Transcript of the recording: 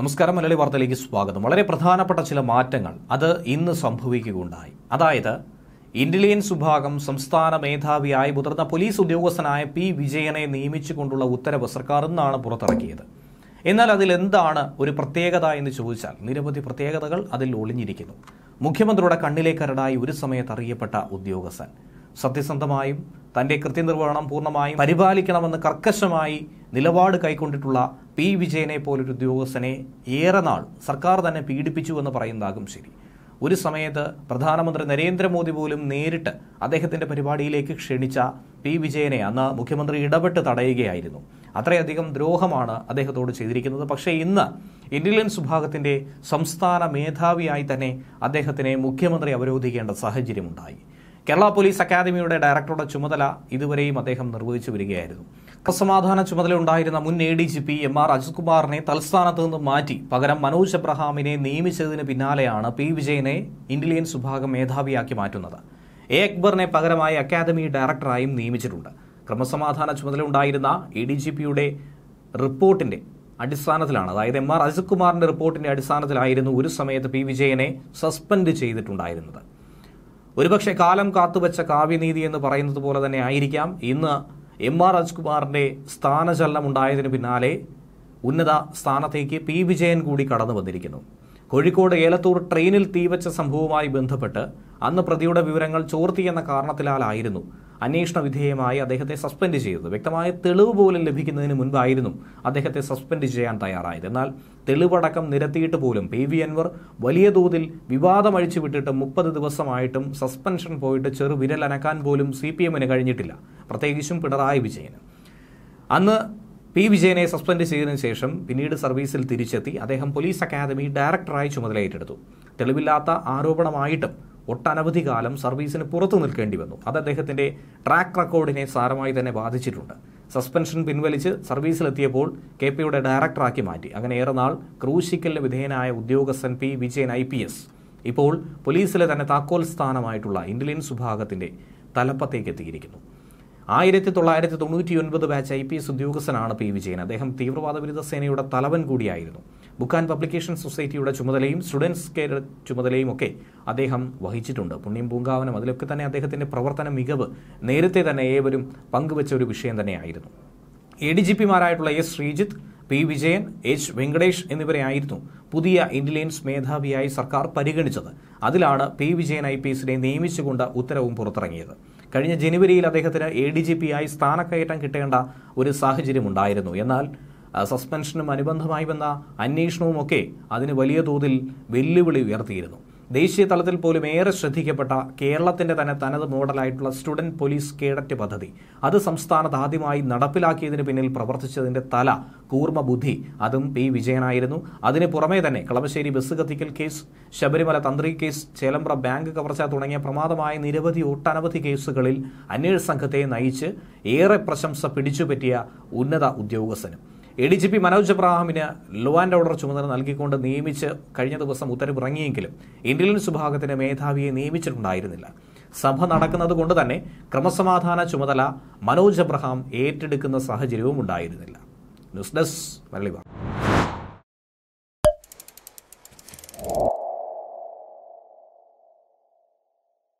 നമസ്കാരം മലയാളി വാർത്തയിലേക്ക് സ്വാഗതം വളരെ പ്രധാനപ്പെട്ട ചില മാറ്റങ്ങൾ അത് ഇന്ന് സംഭവിക്കുകയുണ്ടായി അതായത് ഇന്റലിജൻസ് വിഭാഗം സംസ്ഥാന മേധാവിയായി മുതിർന്ന പോലീസ് ഉദ്യോഗസ്ഥനായ പി വിജയനെ നിയമിച്ചുകൊണ്ടുള്ള ഉത്തരവ് സർക്കാർ ഇന്നാണ് പുറത്തിറക്കിയത് എന്നാൽ അതിൽ എന്താണ് ഒരു പ്രത്യേകത എന്ന് ചോദിച്ചാൽ നിരവധി പ്രത്യേകതകൾ അതിൽ ഒളിഞ്ഞിരിക്കുന്നു മുഖ്യമന്ത്രിയുടെ കണ്ണിലേക്കരടായി ഒരു സമയത്ത് അറിയപ്പെട്ട ഉദ്യോഗസ്ഥൻ സത്യസന്ധമായും തന്റെ കൃത്യനിർവഹണം പൂർണ്ണമായും പരിപാലിക്കണമെന്ന് കർക്കശമായി നിലപാട് കൈക്കൊണ്ടിട്ടുള്ള പി വിജയനെ പോലൊരു ഉദ്യോഗസ്ഥനെ ഏറെ നാൾ സർക്കാർ തന്നെ പീഡിപ്പിച്ചു എന്ന് പറയുന്നതാകും ശരി ഒരു സമയത്ത് പ്രധാനമന്ത്രി നരേന്ദ്രമോദി പോലും നേരിട്ട് അദ്ദേഹത്തിൻ്റെ പരിപാടിയിലേക്ക് ക്ഷണിച്ച പി വിജയനെ അന്ന് മുഖ്യമന്ത്രി ഇടപെട്ട് തടയുകയായിരുന്നു അത്രയധികം ദ്രോഹമാണ് അദ്ദേഹത്തോട് ചെയ്തിരിക്കുന്നത് പക്ഷേ ഇന്ന് ഇന്റലിജൻസ് വിഭാഗത്തിൻ്റെ സംസ്ഥാന മേധാവിയായി തന്നെ അദ്ദേഹത്തിനെ മുഖ്യമന്ത്രി അവരോധിക്കേണ്ട സാഹചര്യമുണ്ടായി കേരള പോലീസ് അക്കാദമിയുടെ ഡയറക്ടറുടെ ചുമതല ഇതുവരെയും അദ്ദേഹം നിർവഹിച്ചു വരികയായിരുന്നു സമാധാന ചുമതല ഉണ്ടായിരുന്ന മുൻ A D G P M R Ajith കുമാറിനെ തൽസ്ഥാനത്ത് നിന്ന് മാറ്റി പകരം മനോജ് എബ്രഹാമിനെ നിയമിച്ചതിന് പിന്നാലെയാണ് പി വിജയനെ ഇന്റലിജൻസ് വിഭാഗം മേധാവിയാക്കി മാറ്റുന്നത് എ അക്ബറിനെ പകരമായി അക്കാദമി ഡയറക്ടറായും നിയമിച്ചിട്ടുണ്ട് ക്രമസമാധാന ചുമതല ഉണ്ടായിരുന്ന എ ഡി ജി പിയുടെ റിപ്പോർട്ടിന്റെ അടിസ്ഥാനത്തിലാണ് അതായത് എം ആർ അജിത് കുമാറിന്റെ റിപ്പോർട്ടിന്റെ അടിസ്ഥാനത്തിലായിരുന്നു ഒരു സമയത്ത് പി വിജയനെ സസ്പെൻഡ് ചെയ്തിട്ടുണ്ടായിരുന്നത് ഒരുപക്ഷെ കാലം കാത്തുവച്ച കാവ്യനീതി എന്ന് പറയുന്നത് പോലെ തന്നെ ആയിരിക്കാം ഇന്ന് എം ആർ രാജ്കുമാറിൻ്റെ സ്ഥാനചലനം ഉണ്ടായതിന് പിന്നാലെ ഉന്നത സ്ഥാനത്തേക്ക് പി വിജയൻ കൂടി കടന്നു വന്നിരിക്കുന്നു കോഴിക്കോട് ഏലത്തൂർ ട്രെയിനിൽ തീവച്ച സംഭവവുമായി ബന്ധപ്പെട്ട് അന്ന് പ്രതിയുടെ വിവരങ്ങൾ ചോർത്തിയെന്ന കാരണത്തിലാലായിരുന്നു അന്വേഷണ വിധേയമായി അദ്ദേഹത്തെ സസ്പെൻഡ് ചെയ്തത് വ്യക്തമായ തെളിവ് പോലും ലഭിക്കുന്നതിന് മുൻപായിരുന്നു അദ്ദേഹത്തെ സസ്പെൻഡ് ചെയ്യാൻ തയ്യാറായത് എന്നാൽ തെളിവടക്കം നിരത്തിയിട്ട് പോലും പി വി അൻവർ വലിയ തോതിൽ വിവാദം അഴിച്ചു വിട്ടിട്ട് മുപ്പത് ദിവസമായിട്ടും സസ്പെൻഷൻ പോയിട്ട് ചെറു വിരൽ അനക്കാൻ പോലും സി പി എമ്മിന് കഴിഞ്ഞിട്ടില്ല പ്രത്യേകിച്ചും പിണറായി വിജയന് അന്ന് പി വിജയനെ സസ്പെൻഡ് ചെയ്തതിനു ശേഷം പിന്നീട് സർവീസിൽ തിരിച്ചെത്തി അദ്ദേഹം പോലീസ് അക്കാദമി ഡയറക്ടറായി ചുമതലയേറ്റെടുത്തു തെളിവില്ലാത്ത ആരോപണമായിട്ടും ഒട്ടനവധി കാലം സർവീസിന് പുറത്തു നിൽക്കേണ്ടി വന്നു അത് അദ്ദേഹത്തിൻ്റെ ട്രാക്ക് റെക്കോർഡിനെ സാരമായി തന്നെ ബാധിച്ചിട്ടുണ്ട് സസ്പെൻഷൻ പിൻവലിച്ച് സർവീസിലെത്തിയപ്പോൾ കെ പിയുടെ ഡയറക്ടറാക്കി മാറ്റി അങ്ങനെ ഏറെ നാൾ ക്രൂശിക്കലിന് വിധേയനായ ഉദ്യോഗസ്ഥൻ P Vijayan I P S ഇപ്പോൾ പോലീസിലെ തന്നെ താക്കോൽ സ്ഥാനമായിട്ടുള്ള ഇന്റലിജൻസ് വിഭാഗത്തിൻ്റെ തലപ്പത്തേക്ക് എത്തിയിരിക്കുന്നു ആയിരത്തി തൊള്ളായിരത്തി തൊണ്ണൂറ്റി ഒൻപത് ബാച്ച് ഐ പി എസ് ഉദ്യോഗസ്ഥനാണ് പി വിജയൻ അദ്ദേഹം തീവ്രവാദ വിരുദ്ധ സേനയുടെ തലവൻ കൂടിയായിരുന്നു ബുക്ക് ആൻഡ് പബ്ലിക്കേഷൻ സൊസൈറ്റിയുടെ ചുമതലയും സ്റ്റുഡൻസ് കെയർ ചുമതലയും ഒക്കെ അദ്ദേഹം വഹിച്ചിട്ടുണ്ട് പുണ്യം പൂങ്കാവനം അതിലൊക്കെ തന്നെ അദ്ദേഹത്തിൻ്റെ പ്രവർത്തന മികവ് നേരത്തെ തന്നെ ഏവരും പങ്കുവച്ച ഒരു വിഷയം തന്നെയായിരുന്നു എ ഡി ജി പിമാരായിട്ടുള്ള S Sreejith P Vijayan H Venkatesh എന്നിവരെയായിരുന്നു പുതിയ ഇന്റലിജൻസ് മേധാവിയായി സർക്കാർ പരിഗണിച്ചത് അതിലാണ് പി വിജയൻ ഐ പി എസിനെ നിയമിച്ചുകൊണ്ട് ഉത്തരവും പുറത്തിറങ്ങിയത് കഴിഞ്ഞ ജനുവരിയിൽ അദ്ദേഹത്തിന് എ ഡി ജി ആയി സ്ഥാനക്കയറ്റം കിട്ടേണ്ട ഒരു സാഹചര്യമുണ്ടായിരുന്നു എന്നാൽ സസ്പെൻഷനും അനുബന്ധമായി വന്ന ഒക്കെ അതിന് വലിയ തോതിൽ വെല്ലുവിളി ഉയർത്തിയിരുന്നു ദേശീയ തലത്തിൽ പോലും ഏറെ ശ്രദ്ധിക്കപ്പെട്ട കേരളത്തിന്റെ തന്നെ തനത് മോഡലായിട്ടുള്ള സ്റ്റുഡന്റ് പോലീസ് കേഡറ്റ് പദ്ധതി അത് സംസ്ഥാനത്ത് ആദ്യമായി നടപ്പിലാക്കിയതിന് പിന്നിൽ പ്രവർത്തിച്ചതിന്റെ തല കൂർമ്മ ബുദ്ധി അതും പി വിജയനായിരുന്നു അതിന് പുറമേ തന്നെ കളമശ്ശേരി ബസ് കത്തിക്കൽ കേസ് ശബരിമല തന്ത്രി കേസ് ചേലമ്പ്ര ബാങ്ക് കവർച്ച തുടങ്ങിയ പ്രമാദമായ നിരവധി ഒട്ടനവധി കേസുകളിൽ അന്വേഷണ സംഘത്തെ നയിച്ച് ഏറെ പ്രശംസ പിടിച്ചുപറ്റിയ ഉന്നത ഉദ്യോഗസ്ഥനും A D G P Manoj എബ്രാഹിമിന് ലോ ആൻഡ് ഓർഡർ ചുമതല നൽകിക്കൊണ്ട് നിയമിച്ച് കഴിഞ്ഞ ദിവസം ഉത്തരവിറങ്ങിയെങ്കിലും ഇന്റലിജൻസ് വിഭാഗത്തിന്റെ മേധാവിയെ നിയമിച്ചിട്ടുണ്ടായിരുന്നില്ല സഭ നടക്കുന്നത് കൊണ്ട് തന്നെ ക്രമസമാധാന ചുമതല മനോജ് എബ്രഹാം ഏറ്റെടുക്കുന്ന സാഹചര്യവും ഉണ്ടായിരുന്നില്ല ന്യൂസ് ഡെസ്ക് മരളിവാണ്